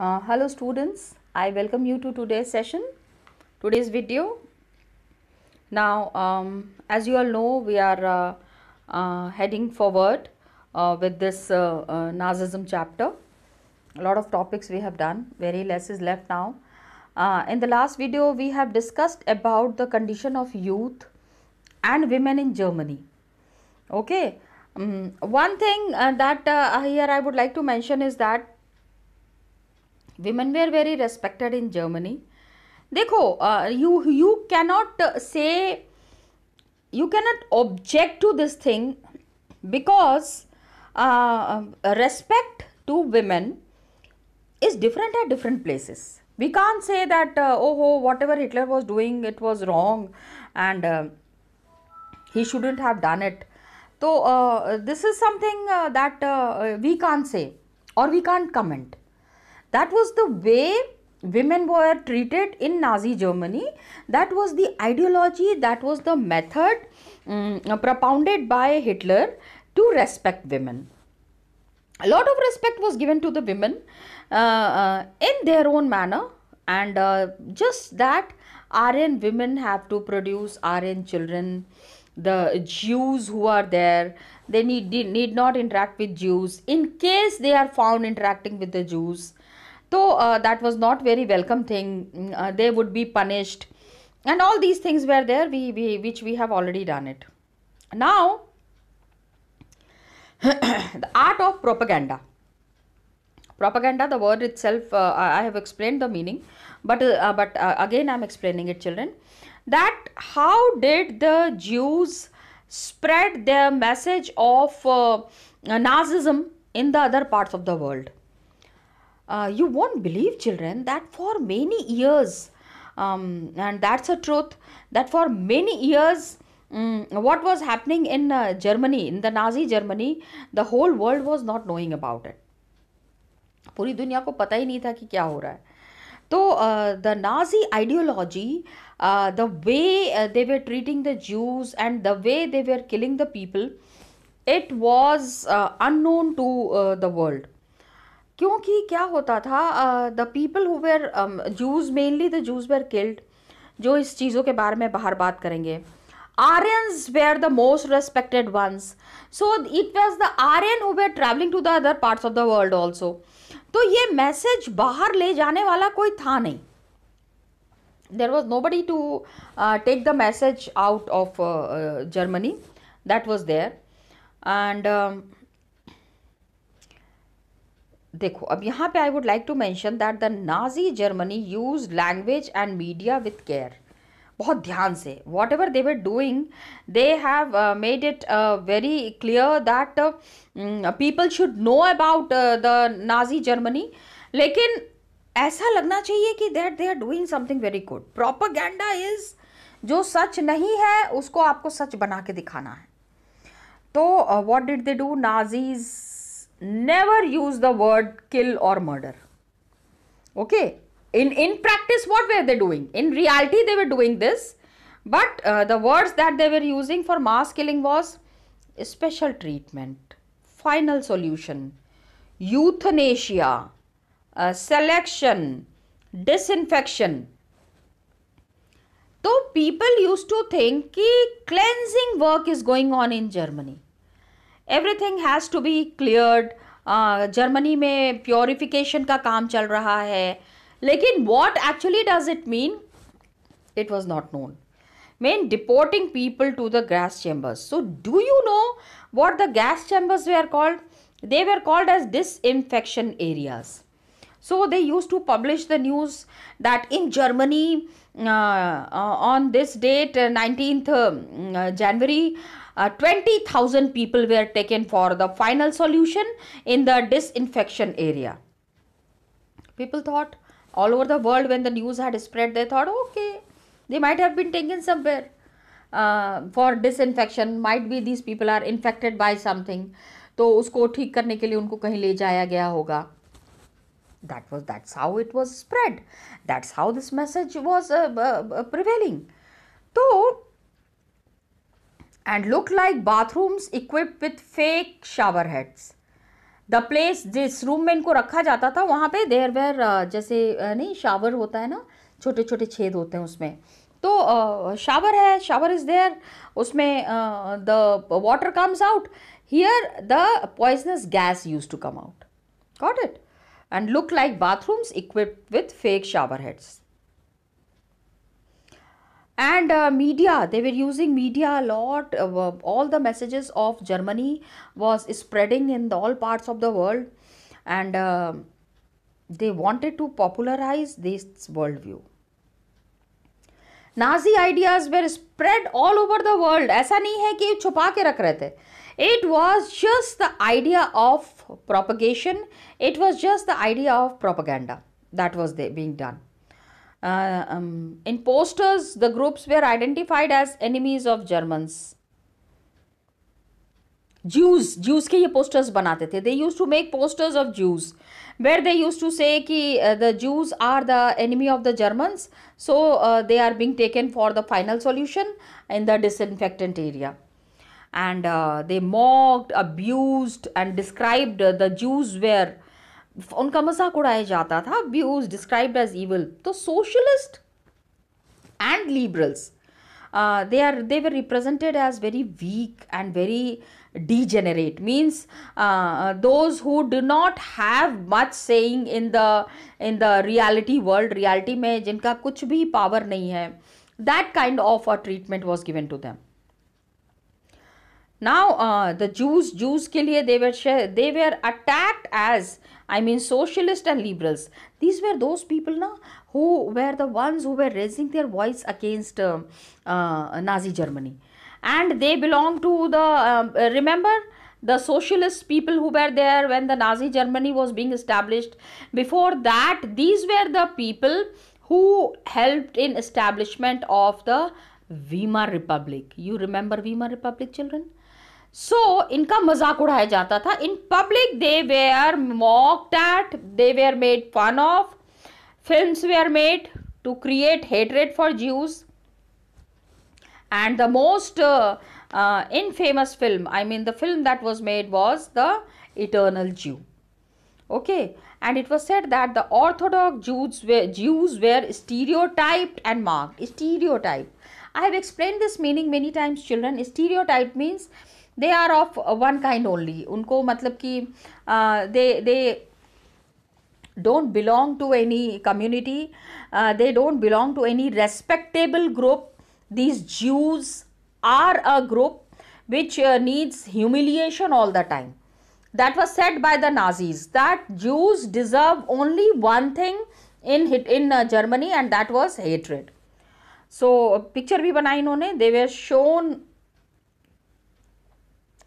Uh, hello students, I welcome you to today's session, today's video. Now, um, as you all know, we are uh, uh, heading forward uh, with this uh, uh, Nazism chapter. A lot of topics we have done, very less is left now. in the last video, we have discussed about the condition of youth and women in Germany. Okay, um, one thing that here I would like to mention is that women were very respected in germany देखो uh, you cannot say you cannot object to this thing because uh, respect to women is different at different places we can't say that uh, oh, oh, whatever hitler was doing it was wrong and he shouldn't have done it so this is something that we can't say or we can't comment that was the way women were treated in Nazi Germany. That was the ideology, that was the method um, propounded by Hitler to respect women. A lot of respect was given to the women uh, uh, in their own manner, and uh, just that Aryan women have to produce Aryan children. The Jews who are there, they need need not interact with Jews. In case they are found interacting with the Jews, so uh, that was not very welcome thing. Mm, uh, they would be punished, and all these things were there. We, we which we have already done it. Now, the art of propaganda. Propaganda, the word itself, uh, I have explained the meaning, but uh, but again I am explaining it, children. That how did the Jews spread their message of Nazism in the other parts of the world? Uh, you won't believe, children, that for many years, um, and that's a truth, that for many years, um, what was happening in uh, Germany, in the Nazi Germany, the whole world was not knowing about it. पूरी दुनिया को पता ही नहीं था कि क्या हो रहा है So uh, the Nazi ideology, uh, the way uh, they were treating the Jews and the way they were killing the people, it was unknown to the world. क्योंकि क्या होता था the people who were Jews mainly the Jews were killed जो इस चीज़ों के बारे में बाहर बात करेंगे Aryans were the most respected ones so it was the Aryan who were travelling to the other parts of the world also तो ये मैसेज बाहर ले जाने वाला कोई था नहीं there was nobody to take the message out of Germany that was there and देखो अब यहाँ पे I would like to mention that the Nazi Germany used language and media with care बहुत ध्यान से whatever they were doing they have made it very clear that people should know about the Nazi Germany लेकिन ऐसा लगना चाहिए कि that they are doing something very good गैंडा is जो सच नहीं है उसको आपको सच बना के दिखाना है तो what did they do Nazis never use the word kill or murder. Okay. In, in practice, what were they doing? In reality, they were doing this. But uh, the words that they were using for mass killing was special treatment, final solution, euthanasia, uh, selection, disinfection. So people used to think that cleansing work is going on in Germany. Everything has to be cleared. Uh, germany में purification का काम चल रहा है लेकिन what actually does it mean it was not known mean deporting people to the gas chambers so do you know what the gas chambers were called they were called as disinfection areas so they used to publish the news that in germany uh, uh, on this date 19th january uh, 20,000 people were taken for the final solution in the disinfection area. People thought all over the world when the news had spread, they thought, okay, they might have been taken somewhere uh, for disinfection. Might be these people are infected by something. तो उसको ठीक करने के लिए उनको कहीं ले जाया गया होगा that was that's how it was spread that's how this message was uh, uh, uh, prevailing so and look like bathrooms equipped with fake shower heads. The place जिस रूम में इनको रखा जाता था वहाँ पे देर वेर uh, जैसे uh, नहीं शावर होता है ना छोटे छोटे छेद होते हैं उसमें तो शावर uh, है शावर इज़ देयर उसमें the water comes out here the poisonous gas used to come out got it and look like bathrooms equipped with fake shower heads and uh, media they were using media a lot uh, all the messages of germany was spreading in the, all parts of the world and uh, they wanted to popularize this worldview nazi ideas were spread all over the world it was just the idea of propagation it was just the idea of propaganda that was being done uh, um, in posters, the groups were identified as enemies of Germans. Jews, Jews के ये posters They used to make posters of Jews, where they used to say कि uh, the Jews are the enemy of the Germans, so uh, they are being taken for the final solution in the disinfectant area. And uh, they mocked, abused, and described uh, the Jews were उनका मजाक उड़ाया जाता था views described as evil तो socialist and liberals they are they were represented as very weak and very degenerate means uh, those who do not have much saying in the in the reality world reality में जिनका कुछ भी power नहीं है that kind of a treatment was given to them now uh, the Jews Jews के लिए they were they were attacked as I mean socialists and liberals. These were those people na, who were the ones who were raising their voice against uh, uh, Nazi Germany. And they belong to the, um, uh, remember, the socialist people who were there when the Nazi Germany was being established. Before that, these were the people who helped in establishment of the Weimar Republic. You remember Weimar Republic, children? so, इनका मजाक उड़ाया जाता था in public they were mocked at they were made fun of film were made to create hatred for Jews and the most uh, uh, infamous film i mean the film that was made was the eternal jew okay and it was said that the orthodox jews were jews were stereotyped and marked stereotype i have explained this meaning many times children stereotype means they are of one kind only. Unko मतलब कि they they don't belong to any community they don't belong to any respectable group these jews are a group which uh, needs humiliation all the time that was said by the nazis that jews deserve only one thing in in uh, germany and that was hatred so picture bhi banayi they were shown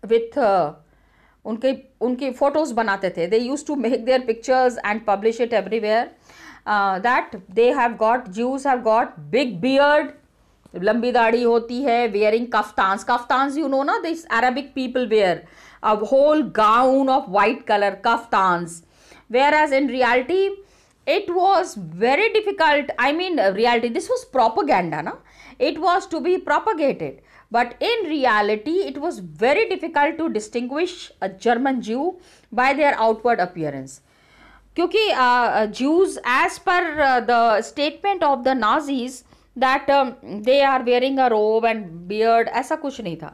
with uh, उनके उनके photos बनाते थे they used to make their pictures and publish it everywhere that they have got Jews have got big beard लंबी दाढ़ी होती है wearing kaftans kaftans you know ना this Arabic people wear a whole gown of white colour kaftans were as in reality it was very difficult I mean reality this was propaganda ना it was to B propagated But in reality, it was very difficult to distinguish a German Jew by their outward appearance. Because uh, uh, Jews, as per uh, the statement of the Nazis, that um, they are wearing a robe and beard, ऐसा कुछ नहीं था.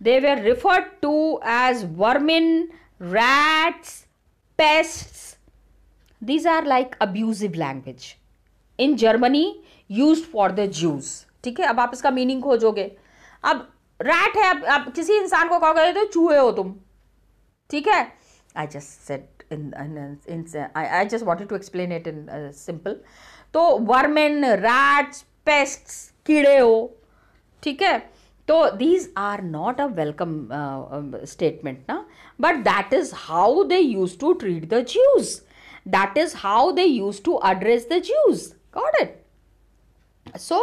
They were referred to as vermin, rats, pests. These are like abusive language in Germany used for the Jews. ठीक है अब आप इसका meaning खोजोगे अब रैट है अब अब किसी इंसान को कहोगे तो चूहे हो तुम ठीक है I just said in I just wanted to explain it in simple तो वर्मेन रैट्स पेस्ट कीड़े हो ठीक है तो these are not a welcome statement ना but that is how they used to treat the Jews that is how they used to address the Jews got it so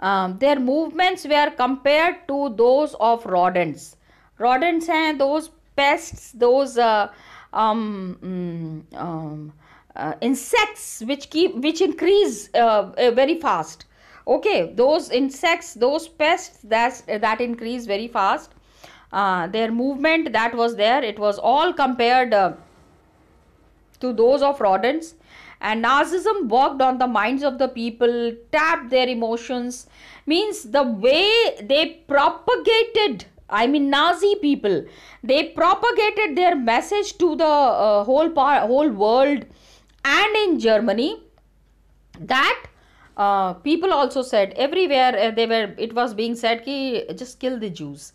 um, their movements were compared to those of rodents. Rodents and those pests, those uh, um, mm, um, uh, insects which keep which increase uh, uh very fast. Okay, those insects, those pests that that increase very fast. Uh, their movement that was there, it was all compared uh, to those of rodents and narcissism worked on the minds of the people tapped their emotions means the way they propagated I mean Nazi people. They propagated their message to the uh, whole par- whole world and in Germany that uh, people also said everywhere uh, they were it was being said ki just kill the Jews.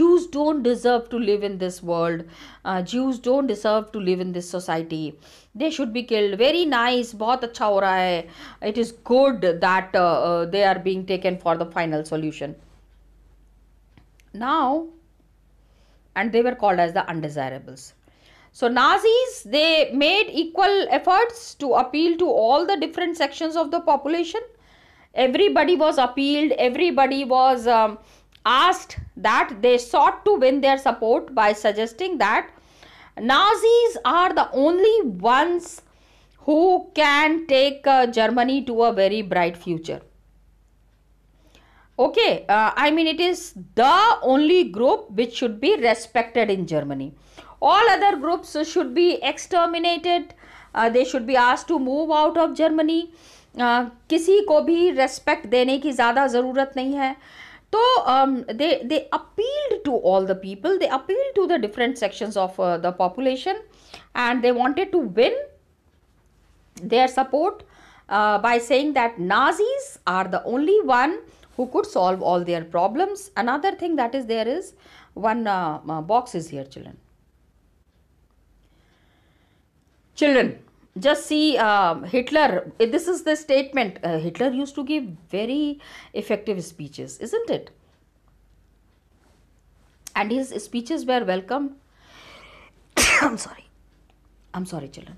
Jews don't deserve to live in this world. Uh, Jews don't deserve to live in this society they should be killed very nice bahut acha ho raha hai it is good that uh, uh, they are being taken for the final solution now and they were called as the undesirables so nazis they made equal efforts to appeal to all the different sections of the population everybody was appealed everybody was um, asked that they sought to win their support by suggesting that Nazis are the only ones who can take uh, Germany to a very bright future. Okay, uh, I mean it is the only group which should be respected in Germany. All other groups should be exterminated. Uh, they should be asked to move out of Germany. Uh, किसी को भी respect देने की ज़्यादा ज़रूरत नहीं है so um, they, they appealed to all the people, they appealed to the different sections of uh, the population and they wanted to win their support uh, by saying that Nazis are the only one who could solve all their problems. Another thing that is there is one uh, box is here children. Children, just see um, Hitler. This is the statement. Uh, Hitler used to give very effective speeches, isn't it? And his speeches were welcome. I'm sorry. I'm sorry, children.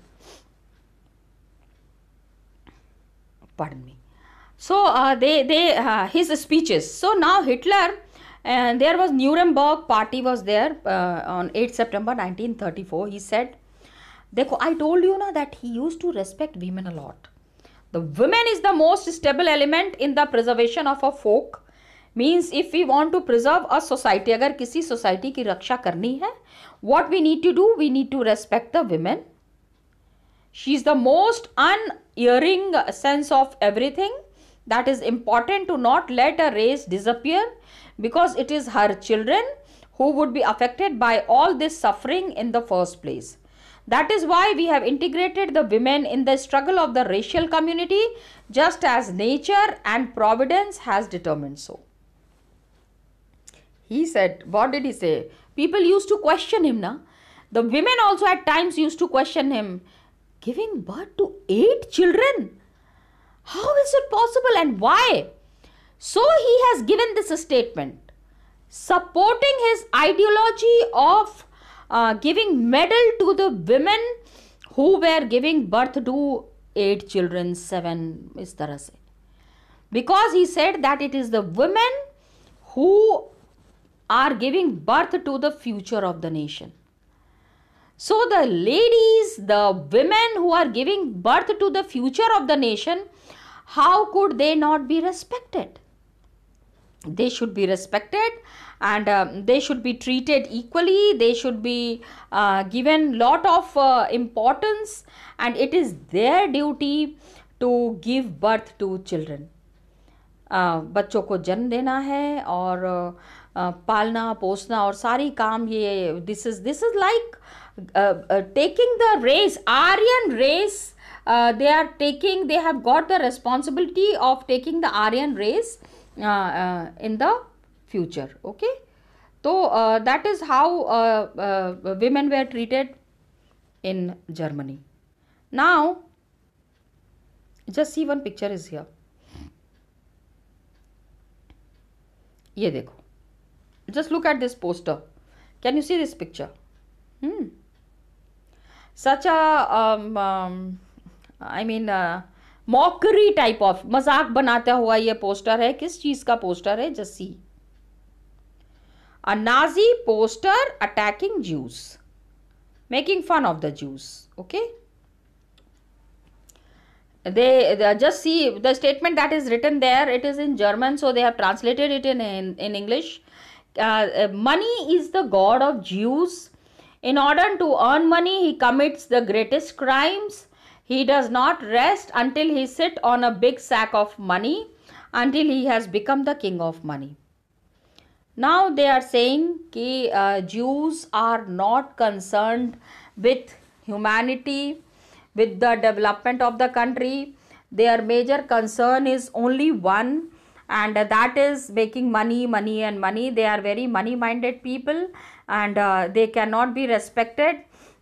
Pardon me. So uh, they they uh, his speeches. So now Hitler and uh, there was Nuremberg party was there uh, on 8 September 1934. He said देखो I told you ना that he used to respect women a lot the women is the most stable element in the preservation of a folk means if we want to preserve a society agar kisi society ki raksha karni hai what we need to do we need to respect the women she is the most unerring sense of everything that is important to not let a race disappear because it is her children who would be affected by all this suffering in the first place that is why we have integrated the women in the struggle of the racial community just as nature and providence has determined so. He said, what did he say? People used to question him. Na? The women also at times used to question him. Giving birth to eight children? How is it possible and why? So he has given this statement supporting his ideology of uh, giving medal to the women who were giving birth to eight children, seven is तरह because he said that it is the women who are giving birth to the future of the nation. So the ladies, the women who are giving birth to the future of the nation, how could they not be respected? They should be respected and um, they should be treated equally they should be uh, given lot of uh, importance and it is their duty to give birth to children uh, बच्चों को जन्म देना है और पालना पोसना और सारी काम ये this is this is like taking the race Aryan race they are taking they have got the responsibility of taking the aryan race in the future okay तो that is how women were treated in Germany now just see one picture is here ये देखो just look at this poster can you see this picture such I mean mockery type of मजाक बनाता हुआ ये poster है किस चीज का पोस्टर है Jassi a Nazi poster attacking Jews, making fun of the Jews. Okay. They, they, just see the statement that is written there, it is in German, so they have translated it in, in, in English. Uh, uh, money is the god of Jews. In order to earn money, he commits the greatest crimes. He does not rest until he sit on a big sack of money, until he has become the king of money now they are saying ki uh, jews are not concerned with humanity with the development of the country their major concern is only one and that is making money money and money they are very money minded people and uh, they cannot be respected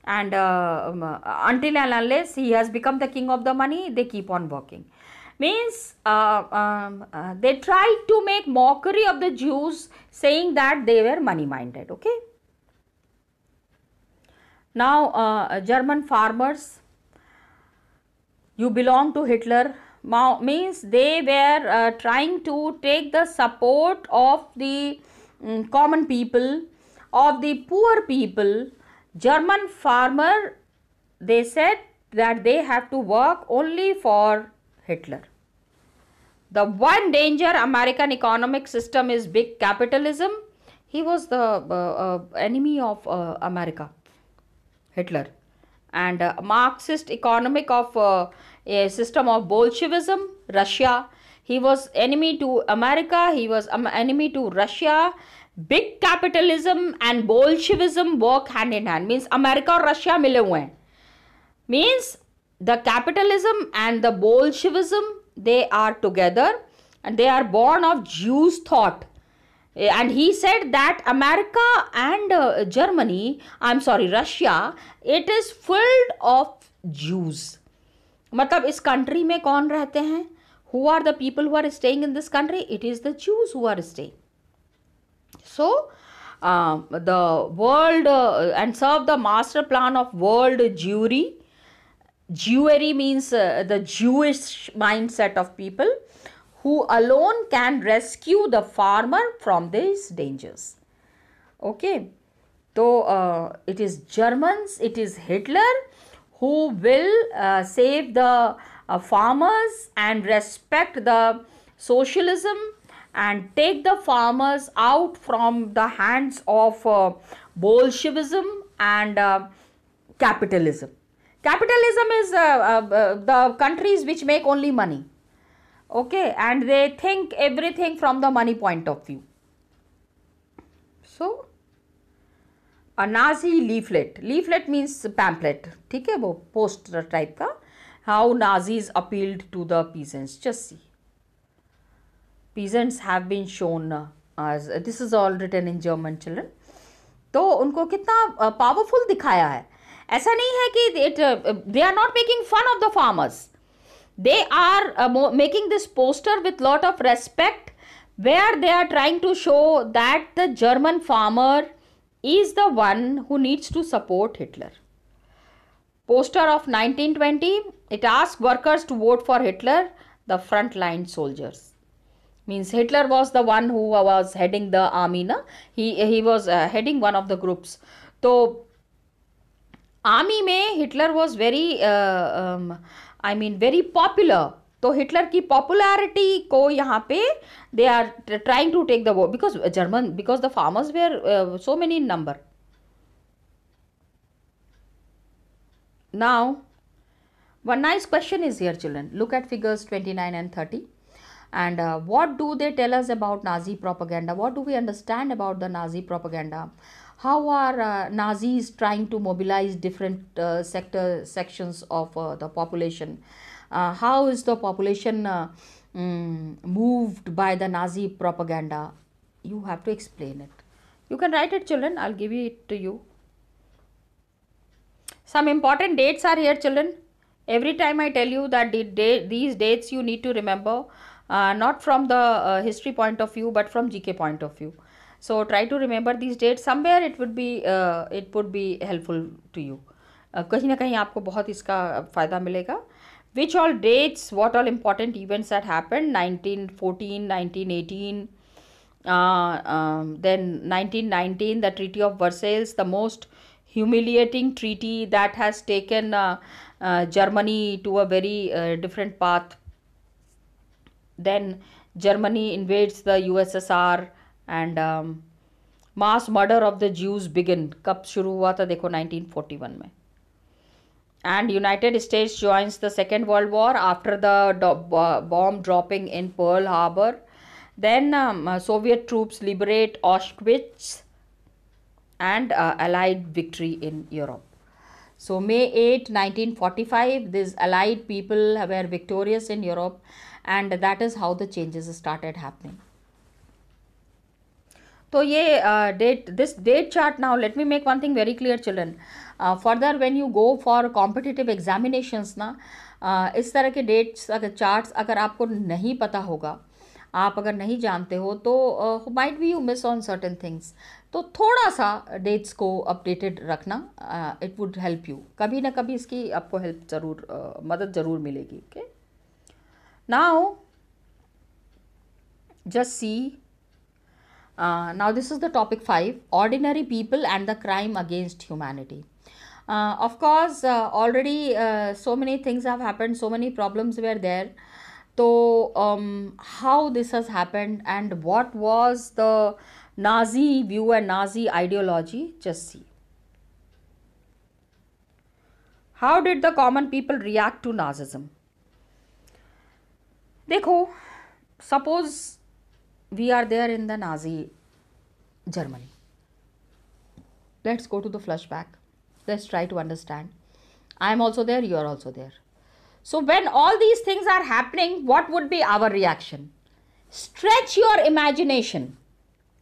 and uh, um, until and unless he has become the king of the money they keep on working means uh, um, uh, they tried to make mockery of the Jews saying that they were money minded okay. Now uh, uh, German farmers you belong to Hitler means they were uh, trying to take the support of the um, common people of the poor people German farmer they said that they have to work only for Hitler. The one danger American economic system is big capitalism. He was the uh, uh, enemy of uh, America, Hitler. And uh, Marxist economic of uh, a system of Bolshevism, Russia. He was enemy to America. He was um, enemy to Russia. Big capitalism and Bolshevism work hand in hand. Means America or Russia mile hue Means the capitalism and the Bolshevism they are together and they are born of Jews' thought. Eh, and he said that America and uh, Germany, I'm sorry, Russia, it is filled of Jews. मतलब इस country में कौन रहते हैं who are the people who are staying in this country it is the Jews who are staying so the world and serve the master plan of world Jewry Jewry means uh, the Jewish mindset of people who alone can rescue the farmer from these dangers. Okay, so uh, it is Germans, it is Hitler who will uh, save the uh, farmers and respect the socialism and take the farmers out from the hands of uh, Bolshevism and uh, capitalism capitalism is uh, uh, the countries which make only money okay and they think everything from the money point of view so a nazi leaflet leaflet means pamphlet theek hai wo poster type ka how nazis appealed to the peasants just see peasants have been shown as this is all written in german children तो उनको कितना powerful दिखाया है ऐसा नहीं है कि they are not making fun of the farmers they are uh, making this poster with lot of respect where they are trying to show that the german farmer is the one who needs to support hitler poster of 1920 it asks workers to vote for hitler the frontline soldiers means hitler was the one who was heading the army na? he he was uh, heading one of the groups so army में Hitler was very I mean very popular तो Hitler की popularity को यहाँ पे they are trying to take the वो because German because the farmers were so many in number now one nice question is here children look at figures twenty nine and thirty and what do they tell us about Nazi propaganda what do we understand about the Nazi propaganda how are uh, Nazis trying to mobilize different uh, sector sections of uh, the population? Uh, how is the population uh, mm, moved by the Nazi propaganda? You have to explain it. You can write it, children. I'll give it to you. Some important dates are here, children. Every time I tell you that the these dates you need to remember, uh, not from the history point of view, but from GK point of view so try to remember these dates somewhere it would be uh, it would be helpful to you uh, कहीं ना कहीं आपको बहुत इसका uh, फ़ायदा मिलेगा which all dates what all important events that happened 1914 1918 uh, um, then 1919 the treaty of versailles the most humiliating treaty that has taken uh, uh, germany to a very different path then germany invades the ussr and um, mass murder of the Jews begin. कब शुरू हुआ 1941 And United States joins the Second World War after the uh, bomb dropping in Pearl Harbor. then um, uh, soviet troops liberate auschwitz and uh, allied victory in europe so may 8 1945 these allied people were victorious in europe and that is how the changes started happening तो ये date this date chart now let me make one thing very clear children further when you go for competitive examinations ना uh, इस तरह के dates अगर charts अगर आपको नहीं पता होगा आप अगर नहीं जानते हो तो might be you miss on certain things तो थोड़ा सा डेट्स को अपडेटेड रखना इट वुड हेल्प यू कभी ना कभी इसकी आपको हेल्प ज़रूर uh, मदद ज़रूर मिलेगी okay now just see Uh, now this is the topic 5 ordinary people and the crime against humanity uh, of course uh, already uh, so many things have happened so many problems were there so um, how this has happened and what was the nazi view and nazi ideology just see how did the common people react to nazism देखो suppose we are there in the Nazi Germany. Let's go to the flashback. Let's try to understand. I am also there, you are also there. So, when all these things are happening, what would be our reaction? Stretch your imagination.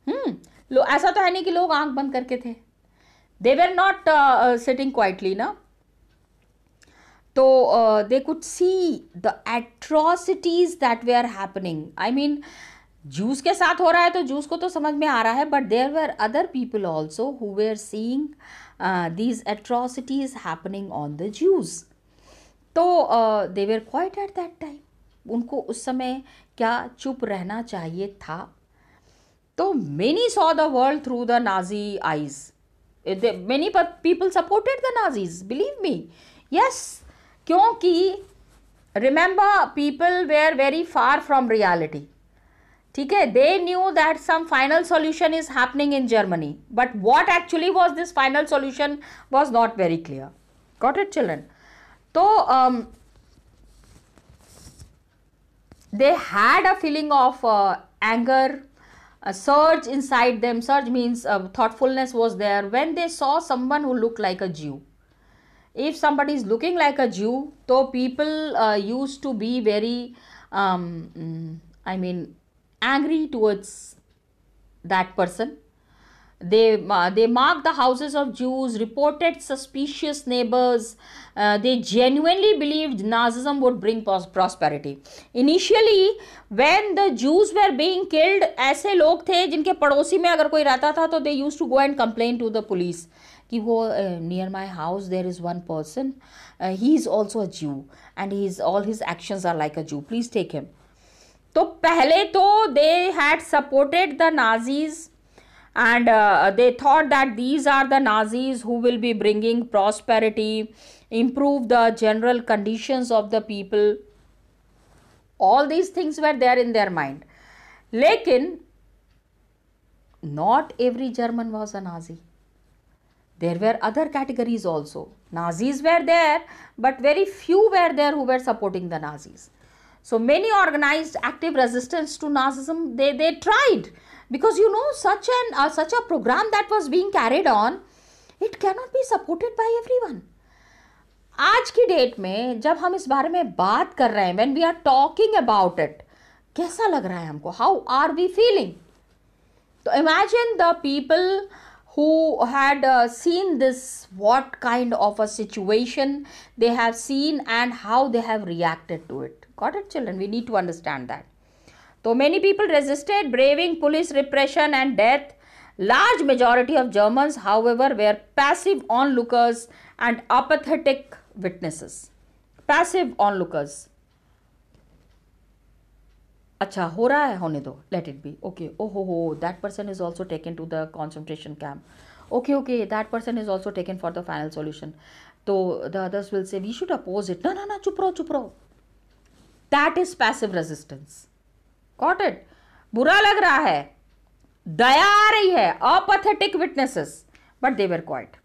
Hmm. लो ऐसा तो है नहीं कि लोग आंख बंद करके थे they were not sitting quietly ना तो they could see the atrocities that were happening I mean Jews के साथ हो रहा है तो जूस को तो समझ में आ रहा है but there were other people also who were seeing these atrocities happening on the Jews तो they were quiet at that time उनको उस समय क्या चुप रहना चाहिए था तो many saw the world through the Nazi eyes many people supported the Nazis believe me yes क्योंकि remember people were very far from reality ठीक है they knew that some final solution is happening in Germany but what actually was this final solution was not very clear got it children तो they had a feeling of anger a surge inside them surge means uh, thoughtfulness was there when they saw someone who looked like a jew if somebody is looking like a jew though people uh, used to be very um, mm, i mean angry towards that person. They, uh, they marked the houses of Jews, reported suspicious neighbors. Uh, they genuinely believed Nazism would bring prosperity. Initially, when the Jews were being killed, ऐसे लोग थे जिनके पड़ोसी में अगर कोई रहता था तो they used to go and complain to the police. कि वो near my house there is one person he is also a Jew and he is all his actions are like a Jew please take him तो पहले तो they had supported the had supported the and uh, they thought that these are the nazis who will be bringing prosperity improve the general conditions of the people all these things were there in their mind lekin not every german was a nazi there were other categories also nazis were there but very few were there who were supporting the nazis so many organized active resistance to Nazism, they, they tried because you know such an uh, such a program that was being carried on, it cannot be supported by everyone. आज की date में जब हम इस बारे में बात कर रहे हैं when we are talking about it कैसा लग रहा है हमको हाउ आर वी फीलिंग तो imagine the people who had uh, seen this what kind of a situation they have seen and how they have reacted to it we need to understand that. Though many people resisted braving police repression and death, large majority of Germans, however, were passive onlookers and apathetic witnesses. Passive onlookers. Achha, ho raha hai, hone do. Let it be. Okay. Oh, ho, ho. That person is also taken to the concentration camp. Okay, okay. That person is also taken for the final solution. So the others will say, we should oppose it. No, no, no. Chup raho, chup raho. That is passive resistance got it बुरा लग रहा है दया आ रही है apathetic witnesses but they were quiet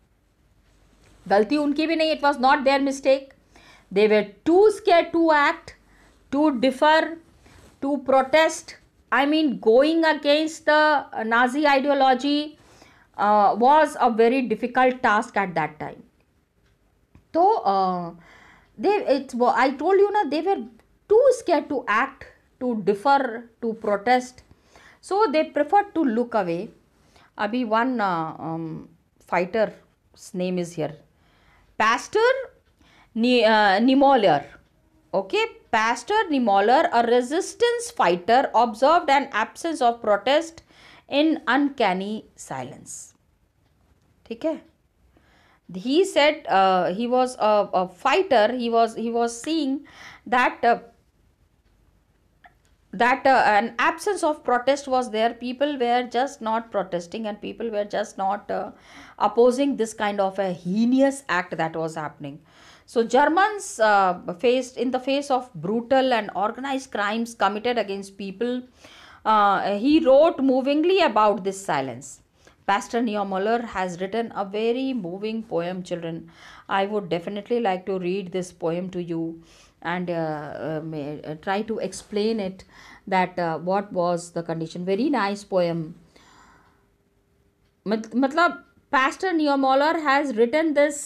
गलती उनकी भी नहीं it was not their mistake they were too scared to act to differ to protest I mean going against the Nazi ideology was a very difficult task at that time तो they it's I told you ना they were too scared to act, to differ, to protest. So they prefer to look away. Abhi, one uh, um, fighter's name is here. Pastor Ni- uh, Nimoller. Okay, Pastor Nimoller, a resistance fighter, observed an absence of protest in uncanny silence. ठीक है he said uh, he was a, fighter he was he was seeing that uh, that uh, an absence of protest was there people were just not protesting and people were just not uh, opposing this kind of a heinous act that was happening so germans uh, faced in the face of brutal and organized crimes committed against people uh, he wrote movingly about this silence pastor neo muller has written a very moving poem children i would definitely like to read this poem to you and uh, uh, uh, try to explain it that what was the condition very nice poem matlab pastor neomoller has written this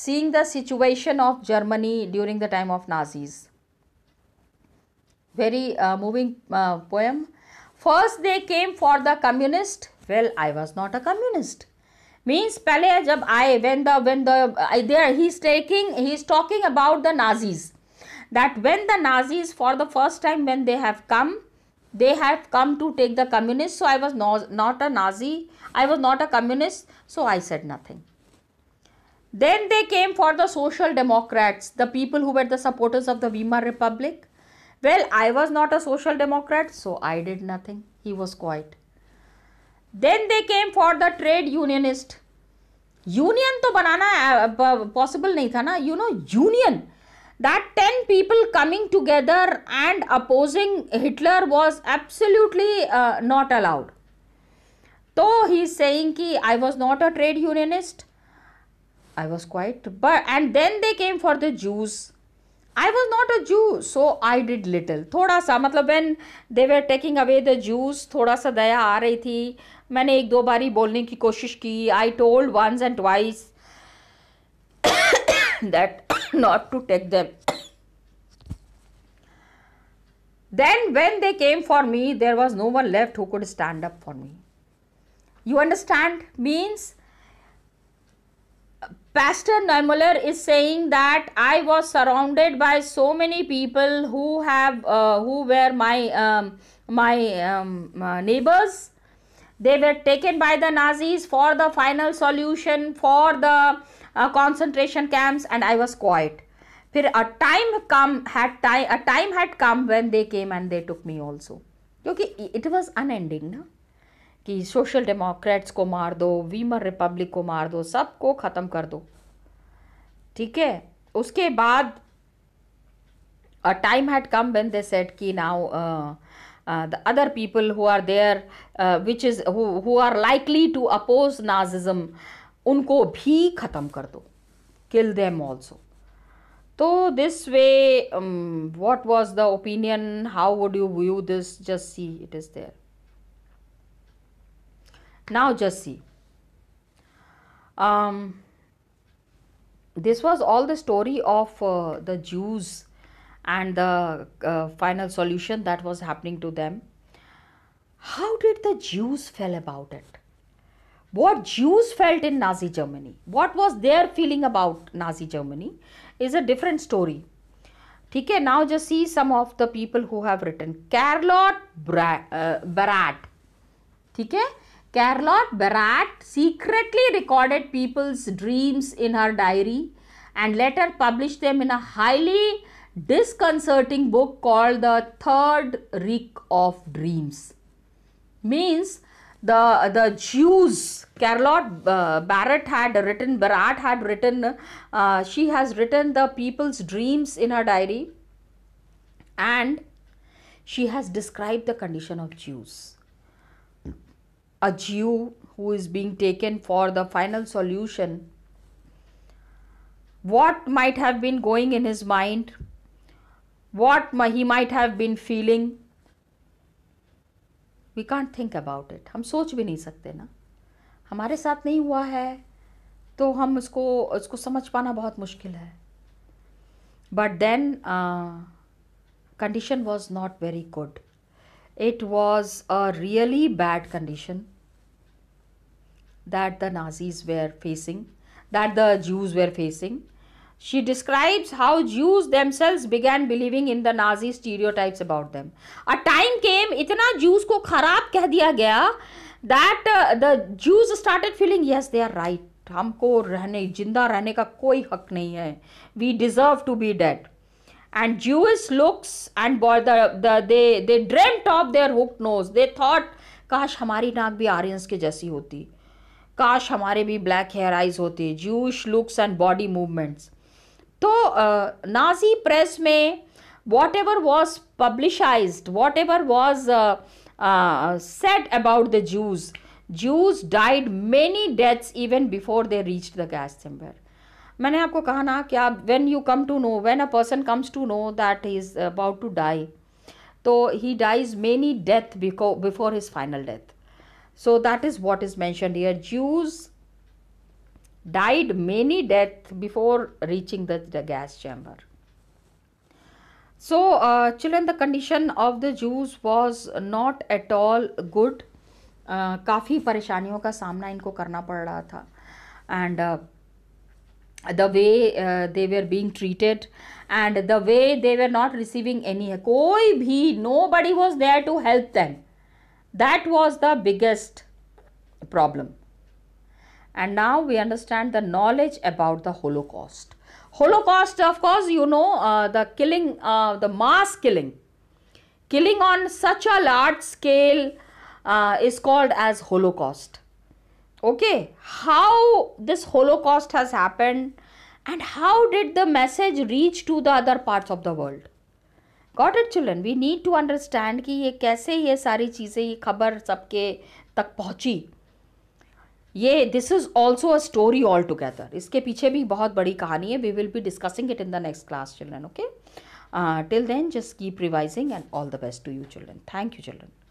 seeing the situation of germany during the time of nazis very uh, moving uh, poem first they came for the communist well i was not a communist means पहले जब when the when the uh, there he is taking he is talking about the Nazis that when the Nazis for the first time when they have come they have come to take the communists so I was no, not a Nazi I was not a communist so I said nothing then they came for the social democrats the people who were the supporters of the Weimar Republic well I was not a social democrat so I did nothing he was quiet then they came for the trade unionist. Union to banana uh, possible नहीं था ना you know union that 10 people coming together and opposing Hitler was absolutely uh, not allowed. So he's saying ki I was not a trade unionist. I was quite but and then they came for the Jews. I was not a Jew, so I did little. थोड़ा सा मतलब when they were taking away the Jews, थोड़ा सा दया आ रही थी मैंने एक दो बारी बोलने की कोशिश की I told once and twice that not to take them. then when they came for me there was no one left who could stand up for me you understand means Pastor Neumuller is saying that I was surrounded by so many people who have uh, who were my um, my um, uh, neighbors. They were taken by the Nazis for the final solution for the uh, concentration camps, and I was quiet. फिर a time come had time a time had come when they came and they took me also क्योंकि it was unending ना कि social Democrats को मार दो Weimar Republic को मार दो सब को ख़त्म कर दो ठीक है उसके बाद time had come when they said कि now the other people who are there which is who are likely to oppose Nazism उनको भी ख़त्म कर दो किल देम ऑल्सो तो this way what was the opinion how would you view this just see it is there now just see um, this was all the story of uh, the jews and the uh, final solution that was happening to them how did the jews feel about it what jews felt in nazi germany what was their feeling about nazi germany is a different story ठीक है just see some of the people who have written written Charlotte Beradt ठीक है Carlotte Barat secretly recorded people's dreams in her diary and later published them in a highly disconcerting book called The Third Reek of Dreams. Means the, the Jews, Carlotte uh, Barrett had written, Barat had written, uh, she has written the people's dreams in her diary and she has described the condition of Jews a Jew who is being taken for the final solution, what might have been going in his mind, what he might have been feeling, we can't think about it हम सोच भी नहीं सकते ना हमारे साथ नहीं हुआ है तो हम उसको उसको समझ पाना बहुत मुश्किल है but then condition was not very good it was a really bad condition that the Nazis were facing, that the Jews were facing. She describes how Jews themselves began believing in the Nazi stereotypes about them. A time came, itna Jews ko kharab keh diya gaya, that uh, the Jews started feeling yes they are right. हमको रहने जिंदा रहने का कोई हक नहीं है we deserve to be dead and Jewish looks and boy the, they they dreamt of their hooked nose. They thought काश हमारी नाक भी आर्यंस के जैसी होती काश हमारे भी ब्लैक हेयर आइज होती Jewish looks and body movements तो नाजी प्रेस में whatever was publicise whatever was said about the Jews Jews died many deaths even before they reach the gas chamber मैंने आपको कहा ना कि आप when you come to know when a person comes to know that is about to die तो he dies many death before his final death So that is what is mentioned here. Jews died many deaths before reaching the, the gas chamber. So, uh, children, the condition of the Jews was not at all good. Uh, काफ़ी परेशानियों का सामना इनको करना पड़ रहा था and the way they were being treated and the way they were not receiving any है कोई भी nobody was there to help them that was the biggest problem. And now we understand the knowledge about the Holocaust. Holocaust, of course, you know, uh, the killing, uh, the mass killing. Killing on such a large scale uh, is called as Holocaust. Okay, how this Holocaust has happened and how did the message reach to the other parts of the world? Got it children we need to understand कि ये कैसे ये सारी चीज़ें ये खबर सबके तक पहुँची ये this is also a story all together इसके पीछे भी बहुत बड़ी कहानी है we will be discussing it in the next class children okay till then just keep revising and all the best to you children thank you children